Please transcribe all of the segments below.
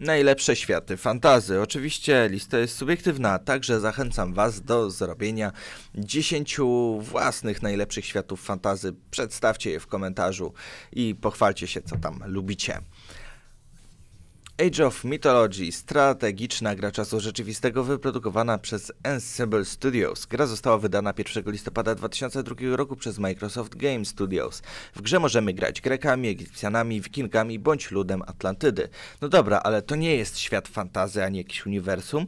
najlepsze światy fantazy. Oczywiście lista jest subiektywna, także zachęcam Was do zrobienia 10 własnych najlepszych światów fantazy. Przedstawcie je w komentarzu i pochwalcie się, co tam lubicie. Age of Mythology, strategiczna gra czasu rzeczywistego wyprodukowana przez Ensemble Studios. Gra została wydana 1 listopada 2002 roku przez Microsoft Game Studios. W grze możemy grać Grekami, Egipcjanami, Wikingami bądź ludem Atlantydy. No dobra, ale to nie jest świat fantazy ani jakiś uniwersum,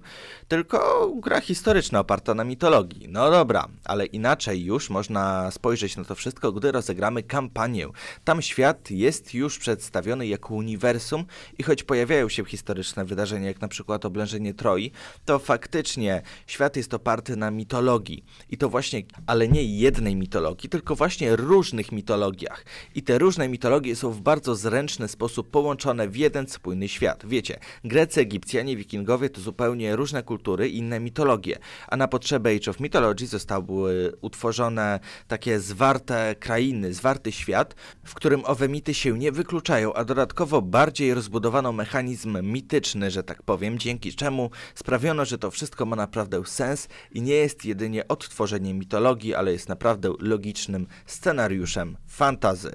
tylko gra historyczna oparta na mitologii. No dobra, ale inaczej już można spojrzeć na to wszystko, gdy rozegramy kampanię. Tam świat jest już przedstawiony jako uniwersum i choć pojawiają się historyczne wydarzenia, jak na przykład oblężenie Troi, to faktycznie świat jest oparty na mitologii. I to właśnie, ale nie jednej mitologii, tylko właśnie różnych mitologiach. I te różne mitologie są w bardzo zręczny sposób połączone w jeden spójny świat. Wiecie, Grecy, Egipcjanie, Wikingowie to zupełnie różne kultury i inne mitologie. A na potrzeby Age of Mythology zostały utworzone takie zwarte krainy, zwarty świat, w którym owe mity się nie wykluczają, a dodatkowo bardziej rozbudowano mechanizm mechanizm mityczny, że tak powiem, dzięki czemu sprawiono, że to wszystko ma naprawdę sens i nie jest jedynie odtworzeniem mitologii, ale jest naprawdę logicznym scenariuszem fantazy.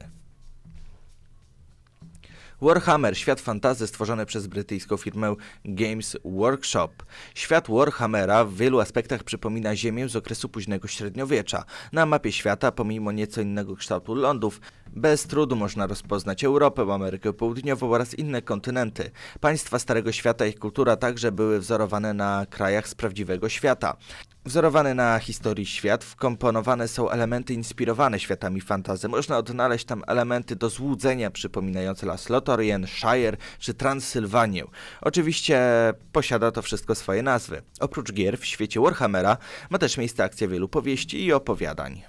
Warhammer, świat fantazy stworzony przez brytyjską firmę Games Workshop. Świat Warhammera w wielu aspektach przypomina Ziemię z okresu późnego średniowiecza. Na mapie świata, pomimo nieco innego kształtu lądów, bez trudu można rozpoznać Europę, Amerykę Południową oraz inne kontynenty. Państwa Starego Świata i ich kultura także były wzorowane na krajach z prawdziwego świata. Wzorowany na historii świat, wkomponowane są elementy inspirowane światami fantazy. Można odnaleźć tam elementy do złudzenia przypominające Las Lotorien, Shire czy Transylwanię. Oczywiście posiada to wszystko swoje nazwy. Oprócz gier w świecie Warhammera ma też miejsce akcja wielu powieści i opowiadań.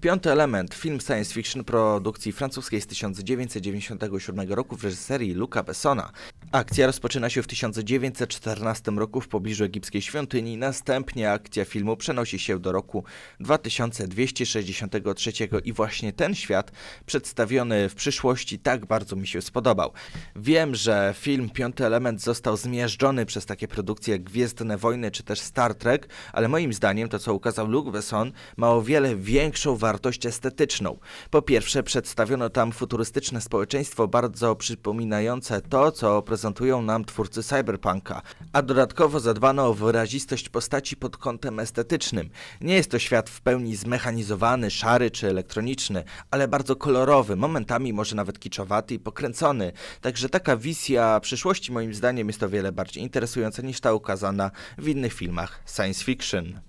Piąty element, film science fiction produkcji francuskiej z 1997 roku w reżyserii Luca Bessona. Akcja rozpoczyna się w 1914 roku w pobliżu egipskiej świątyni, następnie akcja filmu przenosi się do roku 2263 i właśnie ten świat przedstawiony w przyszłości tak bardzo mi się spodobał. Wiem, że film Piąty element został zmiażdżony przez takie produkcje jak Gwiezdne Wojny czy też Star Trek, ale moim zdaniem to co ukazał Luke Besson ma o wiele większą wartość wartość estetyczną. Po pierwsze, przedstawiono tam futurystyczne społeczeństwo bardzo przypominające to, co prezentują nam twórcy cyberpunka, a dodatkowo zadbano o wyrazistość postaci pod kątem estetycznym. Nie jest to świat w pełni zmechanizowany, szary czy elektroniczny, ale bardzo kolorowy, momentami może nawet kiczowaty i pokręcony. Także taka wizja przyszłości moim zdaniem jest o wiele bardziej interesująca niż ta ukazana w innych filmach science fiction.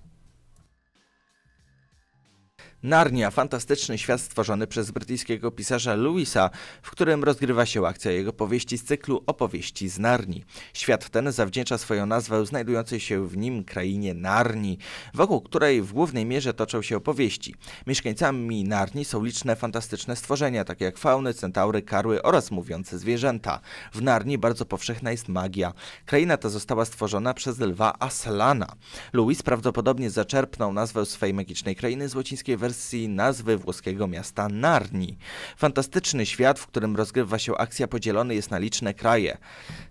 Narnia, fantastyczny świat stworzony przez brytyjskiego pisarza Louisa, w którym rozgrywa się akcja jego powieści z cyklu Opowieści z Narni. Świat ten zawdzięcza swoją nazwę znajdującej się w nim krainie Narni, wokół której w głównej mierze toczą się opowieści. Mieszkańcami Narni są liczne fantastyczne stworzenia, takie jak fauny, centaury, karły oraz mówiące zwierzęta. W Narni bardzo powszechna jest magia. Kraina ta została stworzona przez lwa Aslana. Louis prawdopodobnie zaczerpnął nazwę swojej magicznej krainy z łacińskiej wersji wersji nazwy włoskiego miasta Narni. Fantastyczny świat, w którym rozgrywa się akcja, podzielony jest na liczne kraje.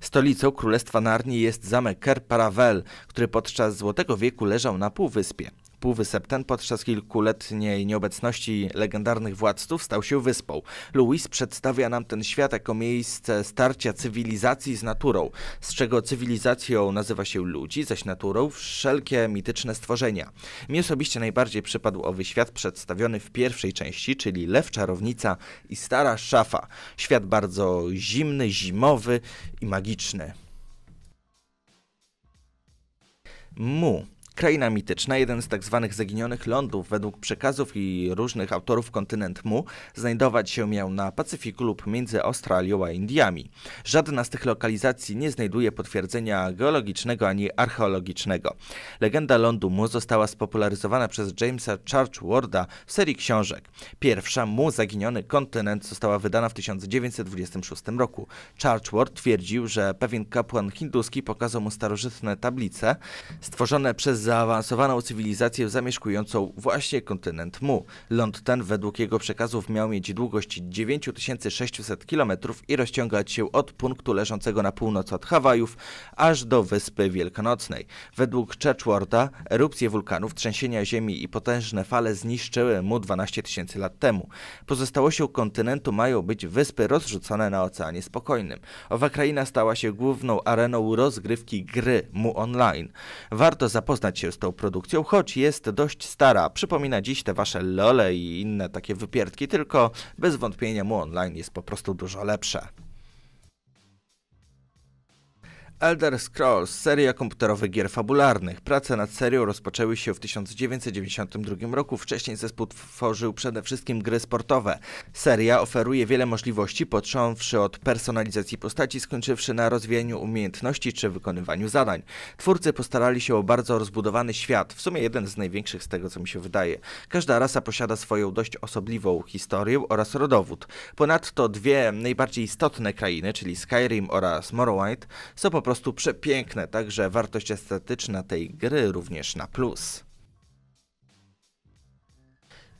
Stolicą Królestwa Narni jest zamek Ker Paravel, który podczas Złotego wieku leżał na półwyspie. Półwysep ten podczas kilkuletniej nieobecności legendarnych władców stał się wyspą. Louis przedstawia nam ten świat jako miejsce starcia cywilizacji z naturą, z czego cywilizacją nazywa się ludzi, zaś naturą wszelkie mityczne stworzenia. Mi osobiście najbardziej przypadł owy świat przedstawiony w pierwszej części, czyli lew, czarownica i stara szafa. Świat bardzo zimny, zimowy i magiczny. Mu Kraina mityczna, jeden z tak zwanych zaginionych lądów, według przekazów i różnych autorów kontynent Mu, znajdować się miał na Pacyfiku lub między Australią a Indiami. Żadna z tych lokalizacji nie znajduje potwierdzenia geologicznego ani archeologicznego. Legenda lądu Mu została spopularyzowana przez Jamesa Churchwarda w serii książek. Pierwsza Mu Zaginiony Kontynent została wydana w 1926 roku. Churchward twierdził, że pewien kapłan hinduski pokazał mu starożytne tablice stworzone przez zaawansowaną cywilizację zamieszkującą właśnie kontynent Mu. Ląd ten według jego przekazów miał mieć długość 9600 km i rozciągać się od punktu leżącego na północ od Hawajów aż do Wyspy Wielkanocnej. Według Churchwarda erupcje wulkanów, trzęsienia ziemi i potężne fale zniszczyły Mu 12 tysięcy lat temu. Pozostałością kontynentu mają być wyspy rozrzucone na Oceanie Spokojnym. Owa kraina stała się główną areną rozgrywki gry Mu Online. Warto zapoznać się z tą produkcją, choć jest dość stara. Przypomina dziś te wasze lole i inne takie wypierdki, tylko bez wątpienia mu online jest po prostu dużo lepsze. Elder Scrolls, seria komputerowych gier fabularnych. Prace nad serią rozpoczęły się w 1992 roku. Wcześniej zespół tworzył przede wszystkim gry sportowe. Seria oferuje wiele możliwości, począwszy od personalizacji postaci, skończywszy na rozwijaniu umiejętności czy wykonywaniu zadań. Twórcy postarali się o bardzo rozbudowany świat, w sumie jeden z największych z tego, co mi się wydaje. Każda rasa posiada swoją dość osobliwą historię oraz rodowód. Ponadto dwie najbardziej istotne krainy, czyli Skyrim oraz Morrowind, są po prostu przepiękne, także wartość estetyczna tej gry również na plus.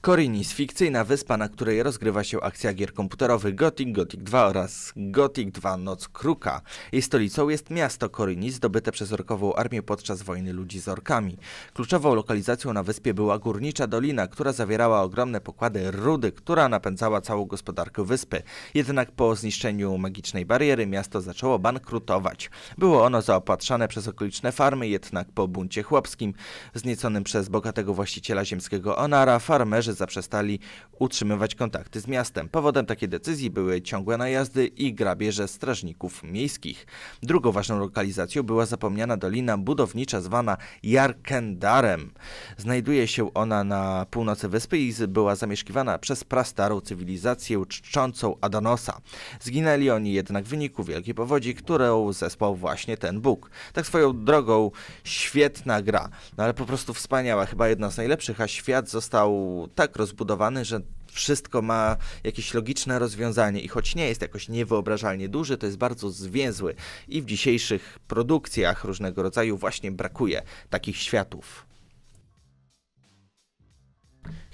Korinis, fikcyjna wyspa, na której rozgrywa się akcja gier komputerowych Gothic, Gothic 2 oraz Gothic 2 Noc Kruka. Jej stolicą jest miasto Korinis, zdobyte przez orkową armię podczas wojny ludzi z orkami. Kluczową lokalizacją na wyspie była górnicza dolina, która zawierała ogromne pokłady rudy, która napędzała całą gospodarkę wyspy. Jednak po zniszczeniu magicznej bariery miasto zaczęło bankrutować. Było ono zaopatrzane przez okoliczne farmy, jednak po buncie chłopskim, znieconym przez bogatego właściciela ziemskiego Onara, farmerzy zaprzestali utrzymywać kontakty z miastem. Powodem takiej decyzji były ciągłe najazdy i grabieże strażników miejskich. Drugą ważną lokalizacją była zapomniana dolina budownicza zwana Jarkendarem. Znajduje się ona na północy wyspy i była zamieszkiwana przez prastarą cywilizację czczącą Adanosa. Zginęli oni jednak w wyniku wielkiej powodzi, którą zespał właśnie ten Bóg. Tak swoją drogą świetna gra, no ale po prostu wspaniała, chyba jedna z najlepszych, a świat został tak tak rozbudowany, że wszystko ma jakieś logiczne rozwiązanie i choć nie jest jakoś niewyobrażalnie duży, to jest bardzo zwięzły i w dzisiejszych produkcjach różnego rodzaju właśnie brakuje takich światów.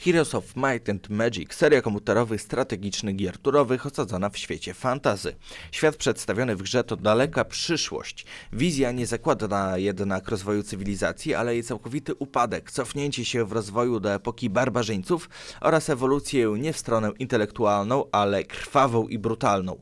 Heroes of Might and Magic, seria komputerowych strategicznych gier turowych osadzona w świecie fantazy. Świat przedstawiony w grze to daleka przyszłość. Wizja nie zakłada jednak rozwoju cywilizacji, ale jej całkowity upadek, cofnięcie się w rozwoju do epoki barbarzyńców oraz ewolucję nie w stronę intelektualną, ale krwawą i brutalną.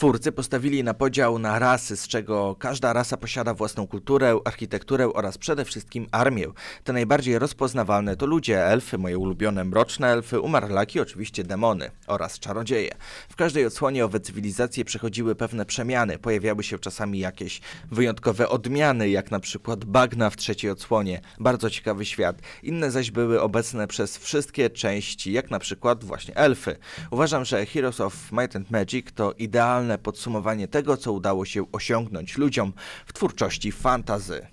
Twórcy postawili na podział na rasy, z czego każda rasa posiada własną kulturę, architekturę oraz przede wszystkim armię. Te najbardziej rozpoznawalne to ludzie, elfy, moje ulubione mroczne elfy, umarlaki, oczywiście demony oraz czarodzieje. W każdej odsłonie owe cywilizacje przechodziły pewne przemiany. Pojawiały się czasami jakieś wyjątkowe odmiany, jak na przykład bagna w trzeciej odsłonie. Bardzo ciekawy świat. Inne zaś były obecne przez wszystkie części, jak na przykład właśnie elfy. Uważam, że Heroes of Might and Magic to idealne podsumowanie tego, co udało się osiągnąć ludziom w twórczości fantazy.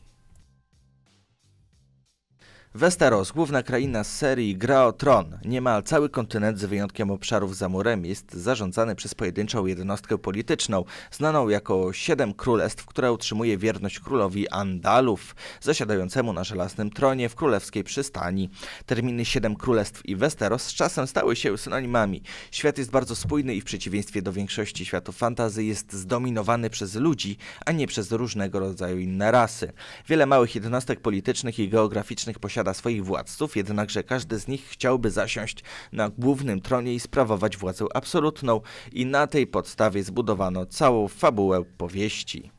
Westeros, główna kraina z serii Gra o Tron, niemal cały kontynent z wyjątkiem obszarów za murem jest zarządzany przez pojedynczą jednostkę polityczną, znaną jako Siedem Królestw, która utrzymuje wierność królowi Andalów, zasiadającemu na żelaznym tronie w królewskiej przystani. Terminy Siedem Królestw i Westeros z czasem stały się synonimami. Świat jest bardzo spójny i w przeciwieństwie do większości światów fantazji jest zdominowany przez ludzi, a nie przez różnego rodzaju inne rasy. Wiele małych jednostek politycznych i geograficznych posiada posiada swoich władców, jednakże każdy z nich chciałby zasiąść na głównym tronie i sprawować władzę absolutną i na tej podstawie zbudowano całą fabułę powieści.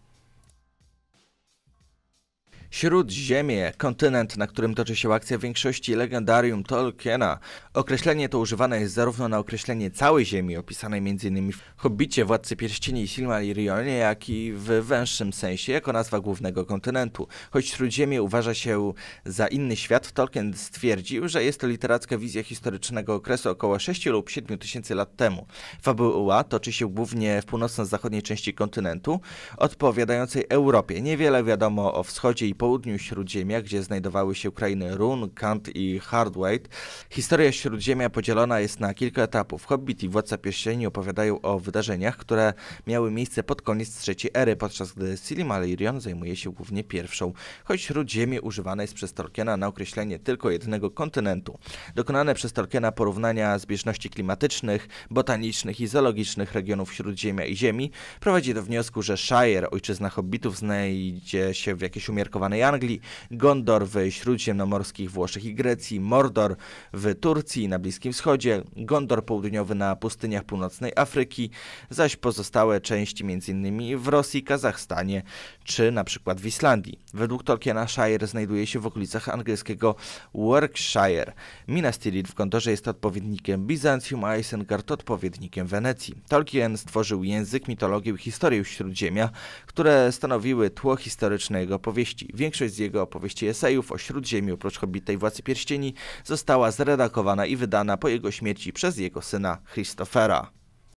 Śródziemie, kontynent, na którym toczy się akcja większości legendarium Tolkiena. Określenie to używane jest zarówno na określenie całej Ziemi, opisanej m.in. w Hobbicie, Władcy Pierścieni i Silmarillionie, jak i w węższym sensie, jako nazwa głównego kontynentu. Choć Śródziemie uważa się za inny świat, Tolkien stwierdził, że jest to literacka wizja historycznego okresu około 6 lub 7 tysięcy lat temu. Fabuła toczy się głównie w północno-zachodniej części kontynentu, odpowiadającej Europie. Niewiele wiadomo o wschodzie i południu południu Śródziemia, gdzie znajdowały się krainy Run, Kant i Hardwait. Historia Śródziemia podzielona jest na kilka etapów. Hobbit i Władca Pierścieni opowiadają o wydarzeniach, które miały miejsce pod koniec trzeciej ery, podczas gdy Silmarillion zajmuje się głównie pierwszą, choć Śródziemie używane jest przez Tolkiena na określenie tylko jednego kontynentu. Dokonane przez Tolkiena porównania zbieżności klimatycznych, botanicznych i zoologicznych regionów Śródziemia i Ziemi prowadzi do wniosku, że Shire, ojczyzna hobbitów, znajdzie się w jakiejś umiarkowanej północnej Anglii, Gondor w śródziemnomorskich Włoszech i Grecji, Mordor w Turcji i na Bliskim Wschodzie, Gondor południowy na pustyniach północnej Afryki, zaś pozostałe części m.in. w Rosji, Kazachstanie czy na przykład w Islandii. Według Tolkiena Shire znajduje się w okolicach angielskiego Workshire. Minas Tirith w Gondorze jest odpowiednikiem Bizancjum, a Isengard odpowiednikiem Wenecji. Tolkien stworzył język, mitologię i historię Śródziemia, które stanowiły tło historyczne jego powieści. Większość Większość z jego opowieści esejów o Śródziemiu, oprócz Hobbitej Władcy Pierścieni, została zredakowana i wydana po jego śmierci przez jego syna Christophera.